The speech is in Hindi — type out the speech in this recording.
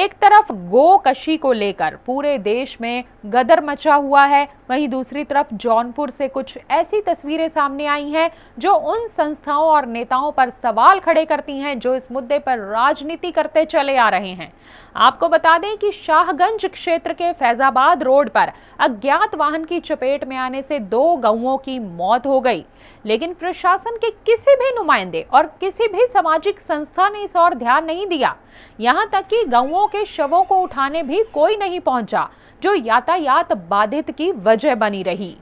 एक तरफ गोकशी को लेकर पूरे देश में गदर मचा हुआ है वहीं दूसरी तरफ जौनपुर से कुछ ऐसी तस्वीरें सामने आई हैं जो उन संस्थाओं और नेताओं पर सवाल खड़े करती हैं जो इस मुद्दे पर राजनीति करते चले आ रहे हैं आपको बता दें कि शाहगंज क्षेत्र के फैजाबाद रोड पर अज्ञात वाहन की चपेट में आने से दो गऊ की मौत हो गई लेकिन प्रशासन के किसी भी नुमाइंदे और किसी भी सामाजिक संस्था ने इस और ध्यान नहीं दिया यहाँ तक कि गऊ के शवों को उठाने भी कोई नहीं पहुंचा जो यातायात बाधित की वजह बनी रही